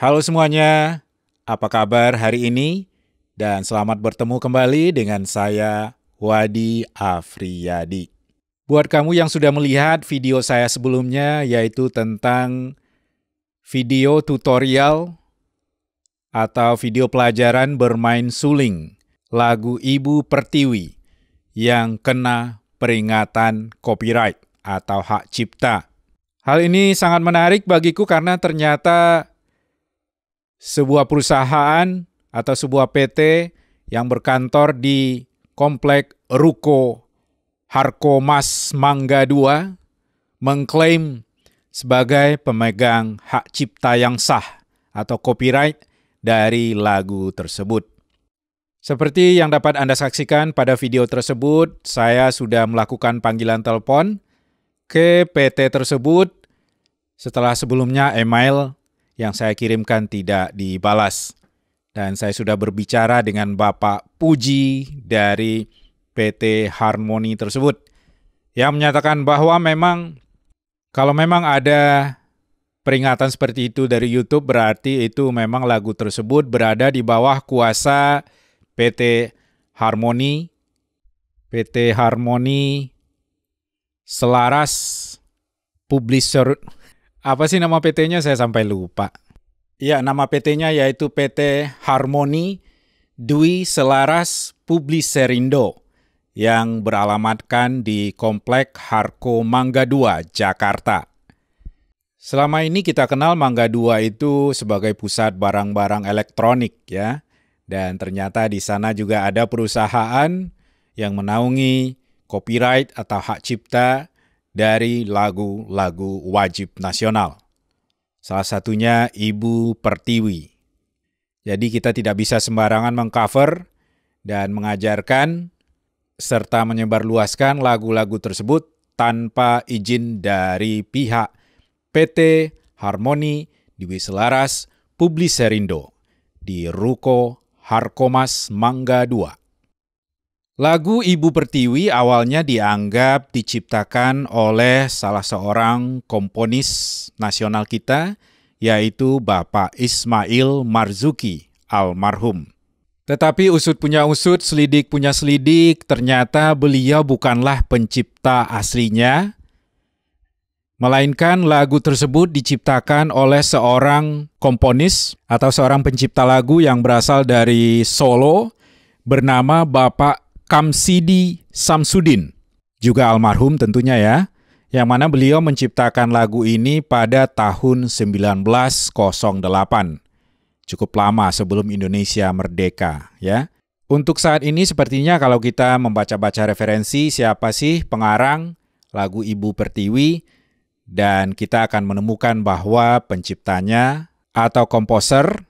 Halo semuanya, apa kabar hari ini? Dan selamat bertemu kembali dengan saya, Wadi Afriyadi. Buat kamu yang sudah melihat video saya sebelumnya, yaitu tentang video tutorial atau video pelajaran bermain suling, lagu Ibu Pertiwi yang kena peringatan copyright atau hak cipta. Hal ini sangat menarik bagiku karena ternyata sebuah perusahaan atau sebuah PT yang berkantor di Komplek Ruko Harko Mas Mangga II mengklaim sebagai pemegang hak cipta yang sah atau copyright dari lagu tersebut. Seperti yang dapat Anda saksikan pada video tersebut, saya sudah melakukan panggilan telepon ke PT tersebut setelah sebelumnya email yang saya kirimkan tidak dibalas. Dan saya sudah berbicara dengan Bapak Puji dari PT Harmoni tersebut yang menyatakan bahwa memang kalau memang ada peringatan seperti itu dari YouTube berarti itu memang lagu tersebut berada di bawah kuasa PT Harmoni PT Harmoni Selaras Publisher apa sih nama PT-nya saya sampai lupa. Ya, nama PT-nya yaitu PT Harmoni Dwi Selaras Publiserindo yang beralamatkan di Komplek Harko Mangga 2, Jakarta. Selama ini kita kenal Mangga 2 itu sebagai pusat barang-barang elektronik ya. Dan ternyata di sana juga ada perusahaan yang menaungi copyright atau hak cipta dari lagu-lagu wajib nasional. Salah satunya Ibu Pertiwi. Jadi kita tidak bisa sembarangan mengcover dan mengajarkan serta menyebarluaskan lagu-lagu tersebut tanpa izin dari pihak PT Harmoni Dewi Selaras Publiserindo di Ruko Harkomas Mangga 2. Lagu Ibu Pertiwi awalnya dianggap diciptakan oleh salah seorang komponis nasional kita, yaitu Bapak Ismail Marzuki almarhum. Tetapi usut punya usut, selidik punya selidik, ternyata beliau bukanlah pencipta aslinya, melainkan lagu tersebut diciptakan oleh seorang komponis atau seorang pencipta lagu yang berasal dari Solo bernama Bapak Kamsidi Samsudin, juga almarhum tentunya ya, yang mana beliau menciptakan lagu ini pada tahun 1908. Cukup lama sebelum Indonesia merdeka ya. Untuk saat ini sepertinya kalau kita membaca-baca referensi siapa sih pengarang lagu Ibu Pertiwi dan kita akan menemukan bahwa penciptanya atau komposer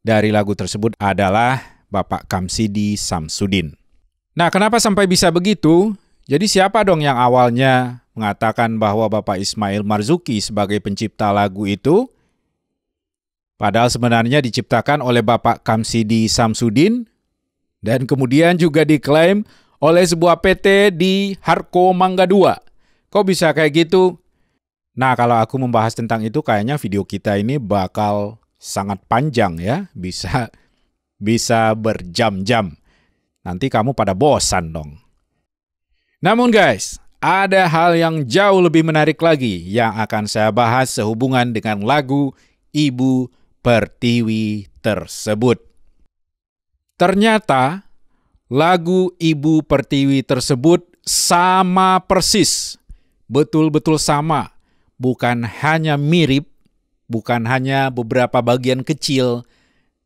dari lagu tersebut adalah Bapak Kamsidi Samsudin. Nah, kenapa sampai bisa begitu? Jadi siapa dong yang awalnya mengatakan bahwa Bapak Ismail Marzuki sebagai pencipta lagu itu padahal sebenarnya diciptakan oleh Bapak Kamsidi Samsudin dan kemudian juga diklaim oleh sebuah PT di Harko Mangga 2. Kok bisa kayak gitu? Nah, kalau aku membahas tentang itu kayaknya video kita ini bakal sangat panjang ya, bisa bisa berjam-jam. Nanti kamu pada bosan dong. Namun guys, ada hal yang jauh lebih menarik lagi yang akan saya bahas sehubungan dengan lagu Ibu Pertiwi tersebut. Ternyata lagu Ibu Pertiwi tersebut sama persis, betul-betul sama, bukan hanya mirip, bukan hanya beberapa bagian kecil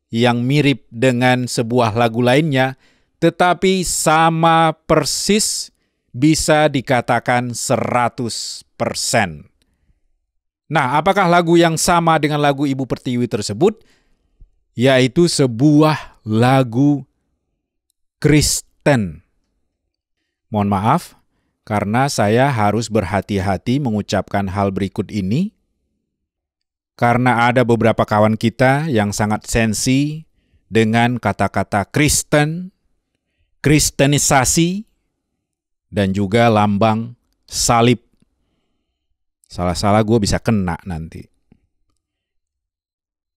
yang mirip dengan sebuah lagu lainnya, tetapi sama persis bisa dikatakan 100%. Nah, apakah lagu yang sama dengan lagu Ibu Pertiwi tersebut? Yaitu sebuah lagu Kristen. Mohon maaf, karena saya harus berhati-hati mengucapkan hal berikut ini. Karena ada beberapa kawan kita yang sangat sensi dengan kata-kata Kristen kristenisasi dan juga lambang salib. Salah-salah gue bisa kena nanti.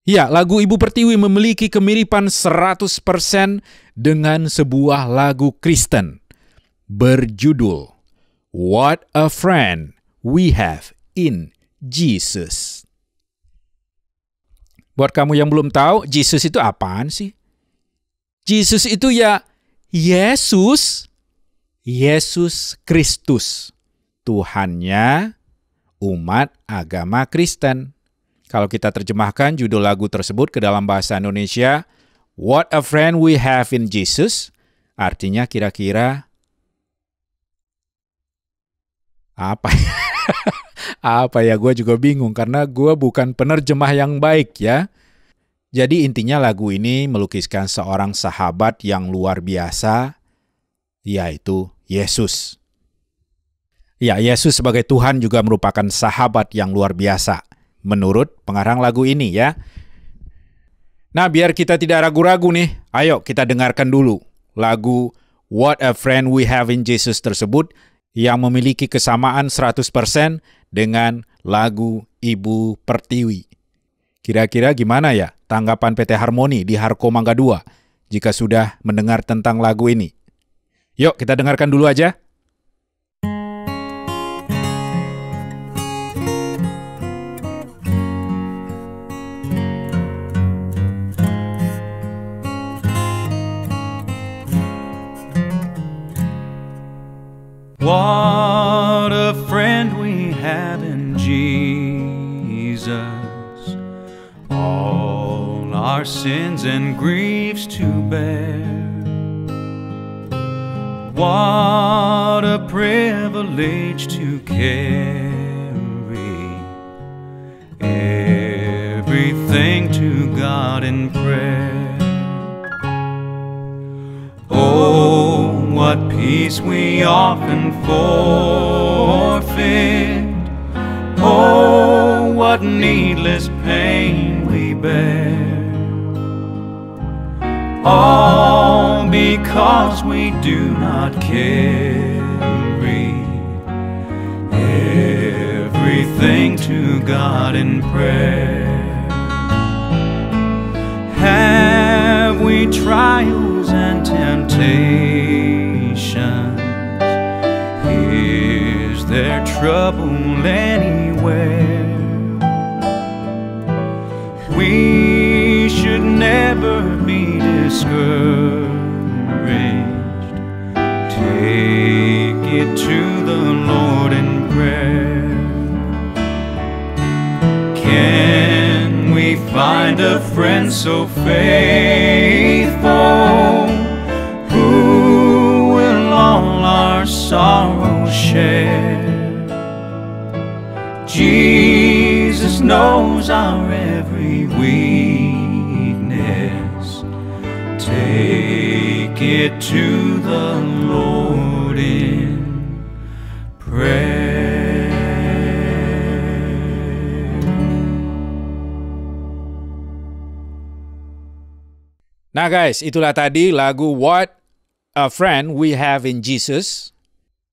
Ya, lagu Ibu Pertiwi memiliki kemiripan 100% dengan sebuah lagu Kristen berjudul What a Friend We Have in Jesus. Buat kamu yang belum tahu, Jesus itu apaan sih? Jesus itu ya Yesus, Yesus Kristus, Tuhannya umat agama Kristen. Kalau kita terjemahkan judul lagu tersebut ke dalam bahasa Indonesia, What a Friend We Have in Jesus, artinya kira-kira apa ya? apa ya gue juga bingung karena gue bukan penerjemah yang baik ya jadi intinya lagu ini melukiskan seorang sahabat yang luar biasa, yaitu Yesus. Ya, Yesus sebagai Tuhan juga merupakan sahabat yang luar biasa, menurut pengarang lagu ini ya. Nah, biar kita tidak ragu-ragu nih, ayo kita dengarkan dulu lagu What a Friend We Have in Jesus tersebut yang memiliki kesamaan 100% dengan lagu Ibu Pertiwi. Kira-kira gimana ya tanggapan PT Harmoni di Harko Mangga 2 jika sudah mendengar tentang lagu ini? Yuk kita dengarkan dulu aja. our sins and griefs to bear. What a privilege to carry everything to God in prayer. Oh, what peace we often forfeit. Oh, what needless pain we bear all because we do not carry everything to God in prayer. Have we trials and temptations? Is there trouble anywhere? We should never discouraged, take it to the Lord in prayer. Can we find a friend so faithful who will all our sorrows share? Jesus knows our it to the Lord in prayer. Nah guys, itulah tadi lagu What a Friend We Have in Jesus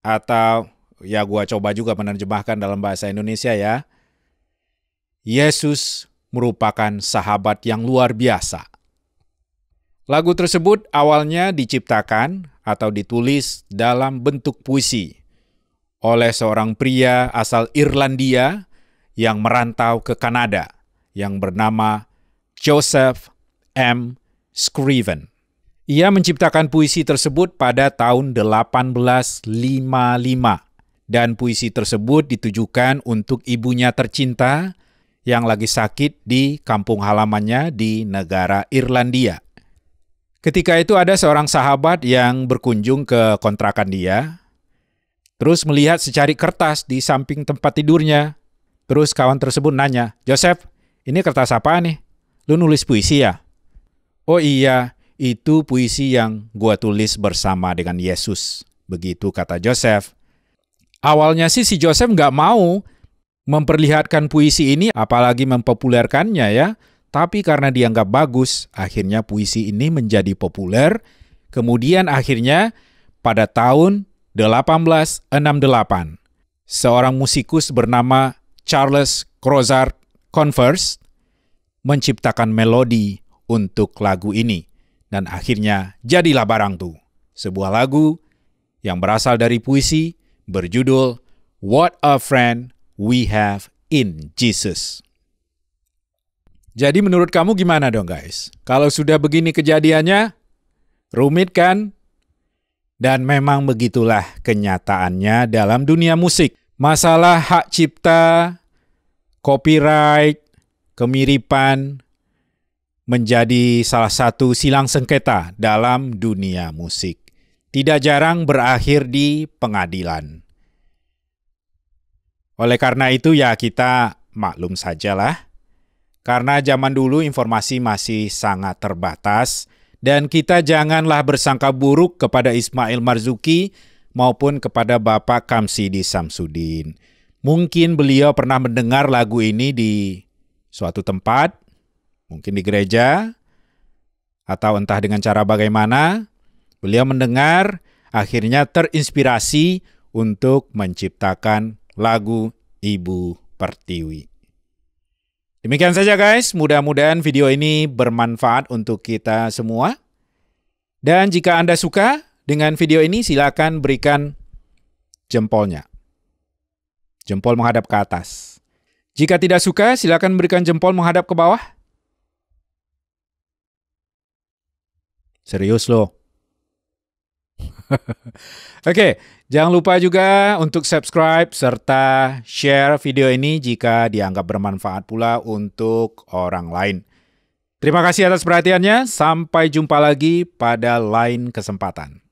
atau ya gua coba juga menerjemahkan dalam bahasa Indonesia ya. Yesus merupakan sahabat yang luar biasa. Lagu tersebut awalnya diciptakan atau ditulis dalam bentuk puisi oleh seorang pria asal Irlandia yang merantau ke Kanada yang bernama Joseph M. Scriven. Ia menciptakan puisi tersebut pada tahun 1855 dan puisi tersebut ditujukan untuk ibunya tercinta yang lagi sakit di kampung halamannya di negara Irlandia. Ketika itu ada seorang sahabat yang berkunjung ke kontrakan dia, terus melihat secari kertas di samping tempat tidurnya. Terus kawan tersebut nanya, Joseph, ini kertas apa nih? Lu nulis puisi ya? Oh iya, itu puisi yang gua tulis bersama dengan Yesus. Begitu kata Joseph. Awalnya sih si Joseph nggak mau memperlihatkan puisi ini, apalagi mempopulerkannya ya. Tapi karena dianggap bagus, akhirnya puisi ini menjadi populer. Kemudian akhirnya pada tahun 1868, seorang musikus bernama Charles Crozart Converse menciptakan melodi untuk lagu ini. Dan akhirnya jadilah barang tuh. Sebuah lagu yang berasal dari puisi berjudul What a Friend We Have in Jesus. Jadi menurut kamu gimana dong guys? Kalau sudah begini kejadiannya, rumit kan? Dan memang begitulah kenyataannya dalam dunia musik. Masalah hak cipta, copyright, kemiripan menjadi salah satu silang sengketa dalam dunia musik. Tidak jarang berakhir di pengadilan. Oleh karena itu ya kita maklum sajalah karena zaman dulu informasi masih sangat terbatas dan kita janganlah bersangka buruk kepada Ismail Marzuki maupun kepada Bapak Kamsidi Samsudin. Mungkin beliau pernah mendengar lagu ini di suatu tempat, mungkin di gereja, atau entah dengan cara bagaimana, beliau mendengar akhirnya terinspirasi untuk menciptakan lagu Ibu Pertiwi. Demikian saja guys, mudah-mudahan video ini bermanfaat untuk kita semua. Dan jika Anda suka dengan video ini, silakan berikan jempolnya. Jempol menghadap ke atas. Jika tidak suka, silakan berikan jempol menghadap ke bawah. Serius loh. Oke, jangan lupa juga untuk subscribe serta share video ini jika dianggap bermanfaat pula untuk orang lain. Terima kasih atas perhatiannya. Sampai jumpa lagi pada lain kesempatan.